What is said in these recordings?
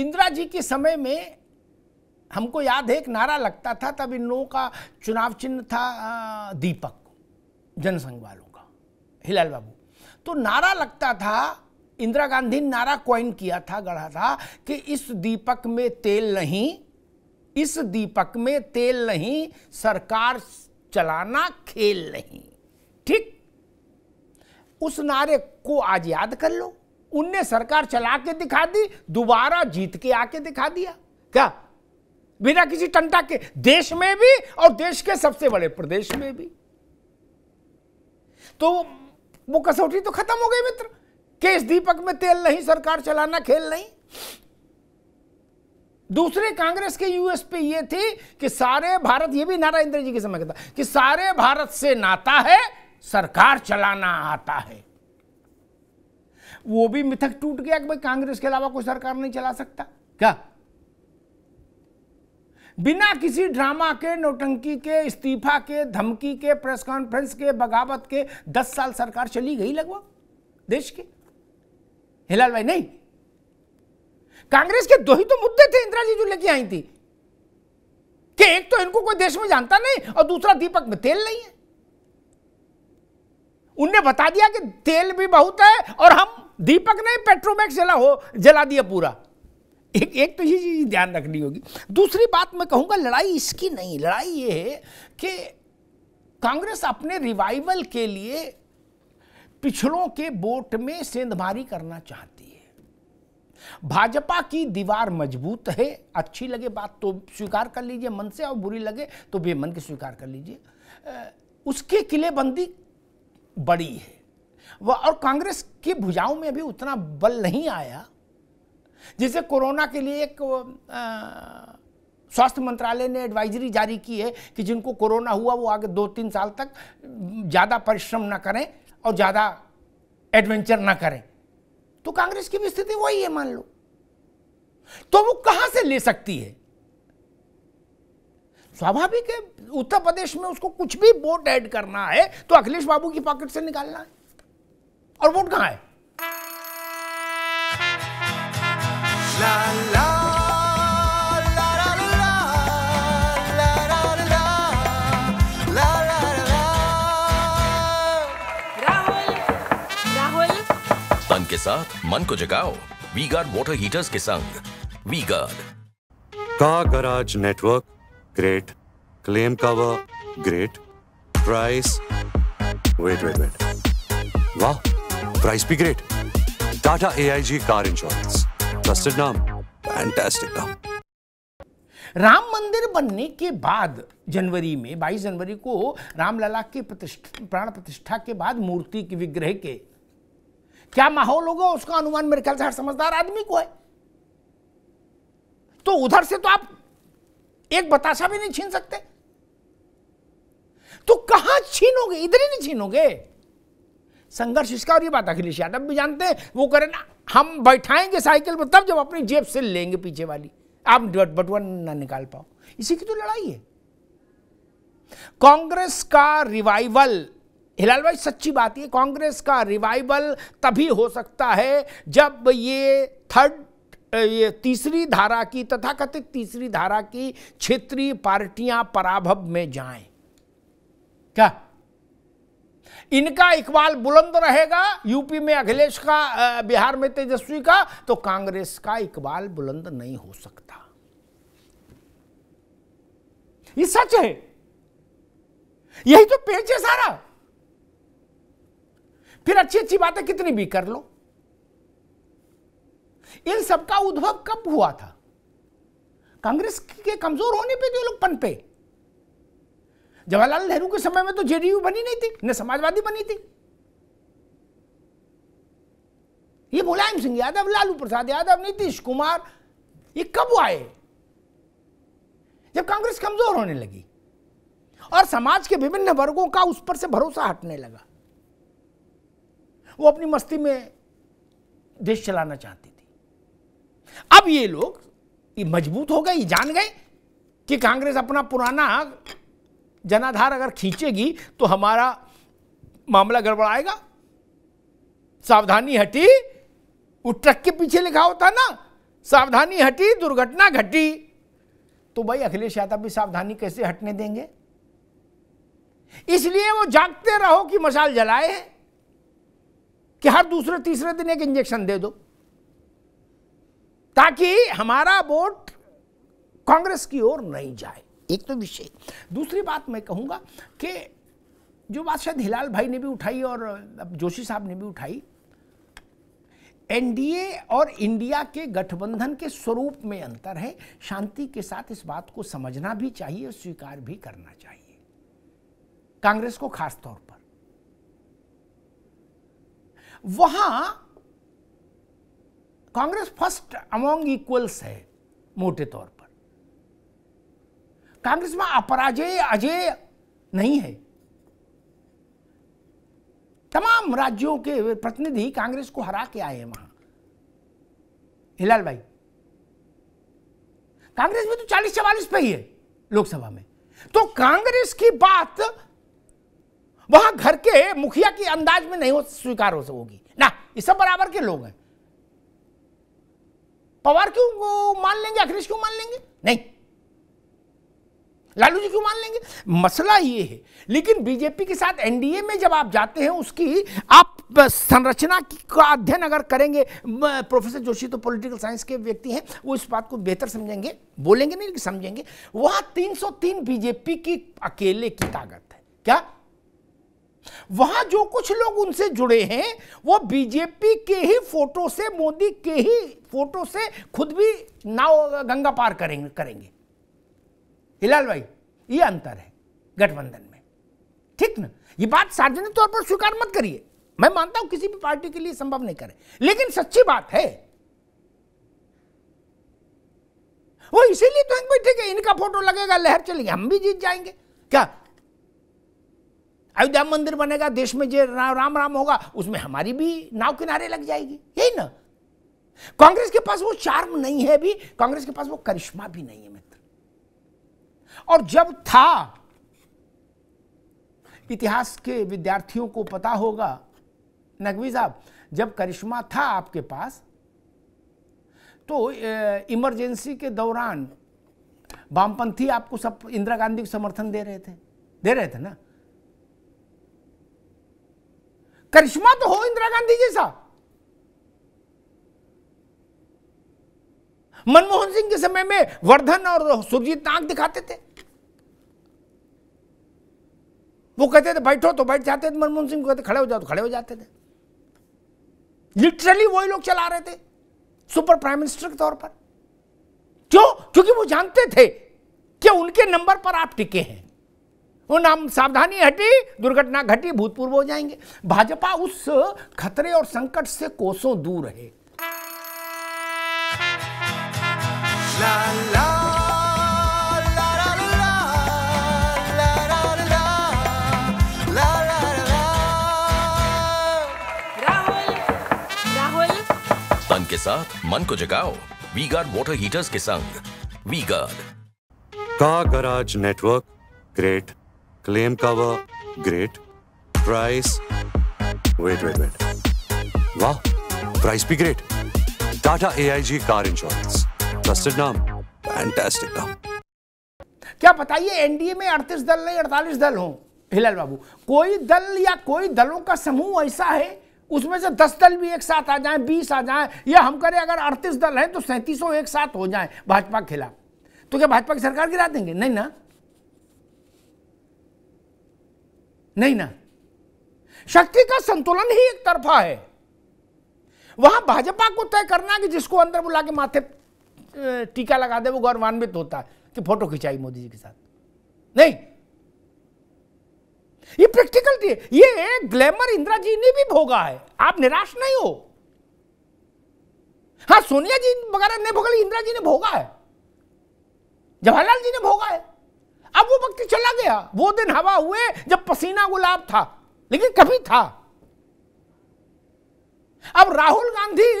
इंदिरा जी के समय में हमको याद है एक नारा लगता था तब इन लोगों का चुनाव चिन्ह था दीपक जनसंघ वालों का हिलाल बाबू तो नारा लगता था इंदिरा गांधी ने नारा क्वाइन किया था गढ़ा था कि इस दीपक में तेल नहीं इस दीपक में तेल नहीं सरकार चलाना खेल नहीं ठीक उस नारे को आज याद कर लो उनने सरकार चला के दिखा दी दोबारा जीत के आके दिखा दिया क्या बिना किसी टंटा के देश में भी और देश के सबसे बड़े प्रदेश में भी तो वो कसौटी तो खत्म हो गई मित्र केस दीपक में तेल नहीं सरकार चलाना खेल नहीं दूसरे कांग्रेस के यूएस पे ये थी कि सारे भारत ये भी नारा इंद्र जी के समय का था कि सारे भारत से नाता है सरकार चलाना आता है वो भी मिथक टूट गया कि भाई कांग्रेस के अलावा कोई सरकार नहीं चला सकता क्या बिना किसी ड्रामा के नोटंकी के इस्तीफा के धमकी के प्रेस कॉन्फ्रेंस के बगावत के दस साल सरकार चली गई लगभग देश की हिलाल भाई नहीं कांग्रेस के दो ही तो मुद्दे थे इंदिरा जी जो लेके आई थी कि एक तो इनको कोई देश में जानता नहीं और दूसरा दीपक में तेल नहीं है उनने बता दिया कि तेल भी बहुत है और हम दीपक ने पेट्रोमैक्स जला हो जला दिया पूरा एक एक तो ये चीज ध्यान रखनी होगी दूसरी बात मैं कहूंगा लड़ाई इसकी नहीं लड़ाई ये है कि कांग्रेस अपने रिवाइवल के लिए पिछड़ों के वोट में सेंधमारी करना चाहती है भाजपा की दीवार मजबूत है अच्छी लगे बात तो स्वीकार कर लीजिए मन से और बुरी लगे तो बेमन के स्वीकार कर लीजिए उसकी किलेबंदी बड़ी है वह और कांग्रेस की भुजाओं में भी उतना बल नहीं आया जिसे कोरोना के लिए एक स्वास्थ्य मंत्रालय ने एडवाइजरी जारी की है कि जिनको कोरोना हुआ वो आगे दो तीन साल तक ज़्यादा परिश्रम ना करें और ज़्यादा एडवेंचर ना करें तो कांग्रेस की भी स्थिति वही है मान लो तो वो कहां से ले सकती है स्वाभाविक है उत्तर प्रदेश में उसको कुछ भी वोट ऐड करना है तो अखिलेश बाबू की पॉकेट से निकालना है और वोट कहाँ है तन के साथ मन को जगाओ वी गार्ड वाटर हीटर्स के संग वी गार्ड का garage network great claim cover great price wait wait wait वाह प्राइस भी great Tata G car insurance trusted नाम फैंटेस्टिक नाम राम मंदिर बनने के बाद जनवरी में 22 जनवरी को रामलला के प्रतिष्ठा प्राण प्रतिष्ठा के बाद मूर्ति के विग्रह के क्या माहौल होगा उसका अनुमान मेरे ख्याल से हर समझदार आदमी को है तो उधर से तो आप एक बताशा भी नहीं छीन सकते तो कहां छीनोगे इधर ही नहीं छीनोगे संघर्ष इसका और ये बात अखिलेश यादव भी जानते हैं वो करें ना हम बैठाएंगे साइकिल पर तब जब अपनी जेब से लेंगे पीछे वाली आप बटुआ ना निकाल पाओ इसी की तो लड़ाई है कांग्रेस का रिवाइवल हिलाल भाई सच्ची बात ये कांग्रेस का रिवाइवल तभी हो सकता है जब ये थर्ड ये तीसरी धारा की तथाकथित तीसरी धारा की क्षेत्रीय पार्टियां पराभव में जाएं क्या इनका इकबाल बुलंद रहेगा यूपी में अखिलेश का बिहार में तेजस्वी का तो कांग्रेस का इकबाल बुलंद नहीं हो सकता ये सच है यही तो पेच है सारा फिर अच्छी अच्छी बातें कितनी भी कर लो इन सबका उद्भव कब हुआ था कांग्रेस के कमजोर होने पे जो तो लोग पनपे जवाहरलाल नेहरू के समय में तो जेडीयू बनी नहीं थी न समाजवादी बनी थी ये मुलायम सिंह यादव लालू प्रसाद यादव नीतीश कुमार ये कब आए जब कांग्रेस कमजोर होने लगी और समाज के विभिन्न वर्गों का उस पर से भरोसा हटने लगा वो अपनी मस्ती में देश चलाना चाहती थी अब ये लोग ये मजबूत हो गए ये जान गए कि कांग्रेस अपना पुराना जनाधार अगर खींचेगी तो हमारा मामला गड़बड़ाएगा सावधानी हटी वो ट्रक के पीछे लिखा होता ना सावधानी हटी दुर्घटना घटी तो भाई अखिलेश यादव भी सावधानी कैसे हटने देंगे इसलिए वो जागते रहो कि मसाल जलाए हैं कि हर दूसरे तीसरे दिन एक इंजेक्शन दे दो ताकि हमारा वोट कांग्रेस की ओर नहीं जाए एक तो विषय दूसरी बात मैं कहूँगा कि जो बात शायद हिलाल भाई ने भी उठाई और जोशी साहब ने भी उठाई एनडीए और इंडिया के गठबंधन के स्वरूप में अंतर है शांति के साथ इस बात को समझना भी चाहिए और स्वीकार भी करना चाहिए कांग्रेस को खास तौर पर वहां कांग्रेस फर्स्ट अमोंग इक्वल्स है मोटे तौर पर कांग्रेस में अपराजय अजय नहीं है तमाम राज्यों के प्रतिनिधि कांग्रेस को हरा के आए हैं वहां हिलाल भाई कांग्रेस में तो चालीस चवालीस पे ही है लोकसभा में तो कांग्रेस की बात वहां घर के मुखिया के अंदाज में नहीं हो स्वीकार हो होगी ना ये सब बराबर के लोग हैं पवार क्यों मान लेंगे अखिलेश क्यों मान लेंगे नहीं लालू जी क्यों मान लेंगे मसला ये है लेकिन बीजेपी के साथ एनडीए में जब आप जाते हैं उसकी आप संरचना का अध्ययन अगर करेंगे प्रोफेसर जोशी तो पॉलिटिकल साइंस के व्यक्ति हैं वो इस बात को बेहतर समझेंगे बोलेंगे नहीं लेकिन समझेंगे वहां 303 बीजेपी की अकेले की ताकत है क्या वहां जो कुछ लोग उनसे जुड़े हैं वो बीजेपी के ही फोटो से मोदी के ही फोटो से खुद भी नाव गंगा पार करेंगे करेंगे हिलाल भाई ये अंतर है गठबंधन में ठीक ना ये बात सार्वजनिक तौर पर स्वीकार मत करिए मैं मानता हूं किसी भी पार्टी के लिए संभव नहीं करे लेकिन सच्ची बात है वो इसीलिए तो भाई ठीक इनका फोटो लगेगा लहर चलेगी हम भी जीत जाएंगे क्या अयोध्या मंदिर बनेगा देश में जो राम राम होगा उसमें हमारी भी नाव किनारे लग जाएगी यही ना कांग्रेस के पास वो चार्म नहीं है अभी कांग्रेस के पास वो करिश्मा भी नहीं है और जब था इतिहास के विद्यार्थियों को पता होगा नकवी साहब जब करिश्मा था आपके पास तो इमरजेंसी के दौरान वामपंथी आपको सब इंदिरा गांधी को समर्थन दे रहे थे दे रहे थे ना करिश्मा तो हो इंदिरा गांधी जैसा मनमोहन सिंह के समय में वर्धन और सुरजीत नाग दिखाते थे वो कहते थे बैठो तो बैठ जाते थे मनमोहन सिंह कहते खड़े हो जाओ तो खड़े हो जाते थे लिटरली वही लोग चला रहे थे सुपर प्राइम मिनिस्टर के तौर पर क्यों क्योंकि वो जानते थे कि उनके नंबर पर आप टिके हैं वो नाम सावधानी हटी दुर्घटना घटी भूतपूर्व हो जाएंगे भाजपा उस खतरे और संकट से कोसों दूर है ला, ला। साथ मन को जगाओ वी गार्ड वॉटर हीटर्स के संग वी गार्ड का garage network great claim cover great price wait wait wait वाह प्राइस भी great Tata AIG car insurance trusted नाम फैंटास्टिक नाम क्या बताइए एनडीए में 38 दल नहीं 48 दल हो हिलाल बाबू कोई दल या कोई दलों का समूह ऐसा है उसमें से दस दल भी एक साथ आ जाएं बीस आ जाएं या हम करें अगर अड़तीस दल हैं तो सैंतीसों एक साथ हो जाएं भाजपा के खिलाफ तो क्या भाजपा की सरकार गिरा देंगे नहीं ना नहीं ना शक्ति का संतुलन ही एक तरफा है वहां भाजपा को तय करना कि जिसको अंदर बुला के माथे टीका लगा दे वो गौरवान्वित होता है कि फोटो खिंचाई मोदी जी के साथ नहीं ये प्रैक्टिकल ये ग्लैमर इंदिरा जी ने भी भोगा है आप निराश नहीं हो हाँ सोनिया जी वगैरह ने भोगा इंदिरा जी ने भोगा है जवाहरलाल जी ने भोगा है अब वो वक्त चला गया वो दिन हवा हुए जब पसीना गुलाब था लेकिन कभी था अब राहुल गांधी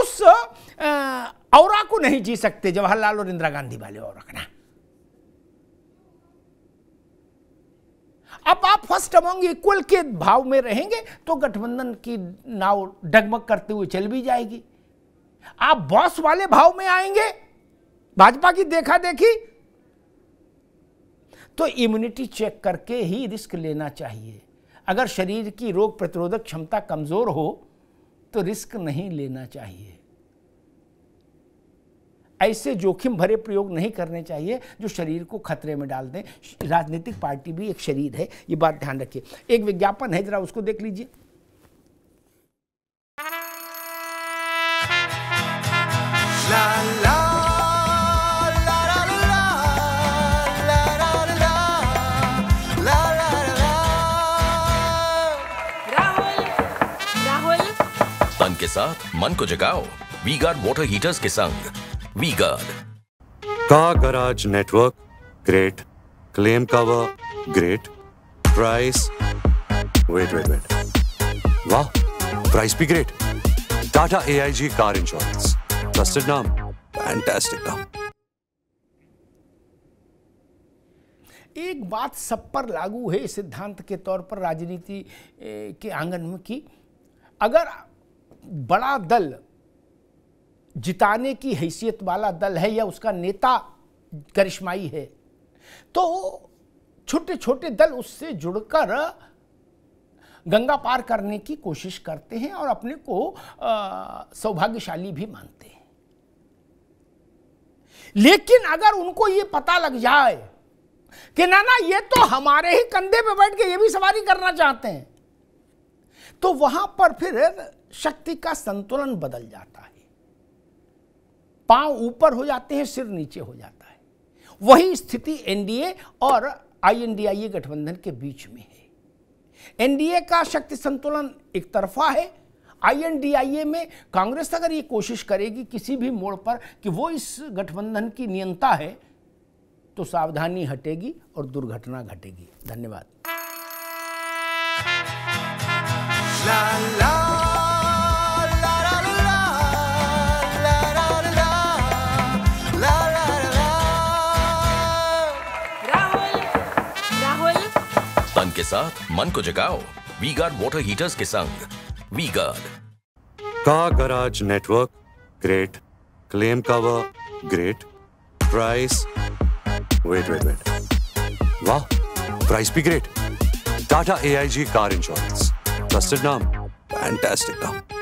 उस औरा को नहीं जी सकते जवाहरलाल और इंदिरा गांधी वाले औरा का ना अब आप फर्स्ट अमोंग इक्वल के भाव में रहेंगे तो गठबंधन की नाव डगमग करते हुए चल भी जाएगी आप बॉस वाले भाव में आएंगे भाजपा की देखा देखी तो इम्यूनिटी चेक करके ही रिस्क लेना चाहिए अगर शरीर की रोग प्रतिरोधक क्षमता कमज़ोर हो तो रिस्क नहीं लेना चाहिए ऐसे जोखिम भरे प्रयोग नहीं करने चाहिए जो शरीर को खतरे में डाल दें राजनीतिक पार्टी भी एक शरीर है ये बात ध्यान रखिए एक विज्ञापन है जरा उसको देख लीजिए के साथ मन को जगाओ वी गार्ड वॉटर हीटर्स के संग वी का garage network great claim cover great price wait wait wait वाह प्राइस भी great Tata AIG car insurance trusted नाम फैंटास्टिक नाम एक बात सब पर लागू है सिद्धांत के तौर पर राजनीति के आंगन में कि अगर बड़ा दल जिताने की हैसियत वाला दल है या उसका नेता करिश्माई है तो छोटे छोटे दल उससे जुड़कर गंगा पार करने की कोशिश करते हैं और अपने को सौभाग्यशाली भी मानते हैं लेकिन अगर उनको ये पता लग जाए कि ना ना ये तो हमारे ही कंधे पे बैठ के ये भी सवारी करना चाहते हैं तो वहां पर फिर शक्ति का संतुलन बदल जाता है पांव ऊपर हो जाते हैं सिर नीचे हो जाता है वही स्थिति एनडीए और आईएनडीआईए गठबंधन के बीच में है एनडीए का शक्ति संतुलन एक तरफा है आईएनडीआईए में कांग्रेस अगर ये कोशिश करेगी किसी भी मोड़ पर कि वो इस गठबंधन की नियंता है तो सावधानी हटेगी और दुर्घटना घटेगी धन्यवाद ला ला। के साथ मन को जगाओ वी गार्ड वॉटर हीटर्स के संग वी गार्ड का garage network great claim cover great price wait wait wait वाह प्राइस भी great Tata AIG car insurance trusted नाम फैंटास्टिक नाम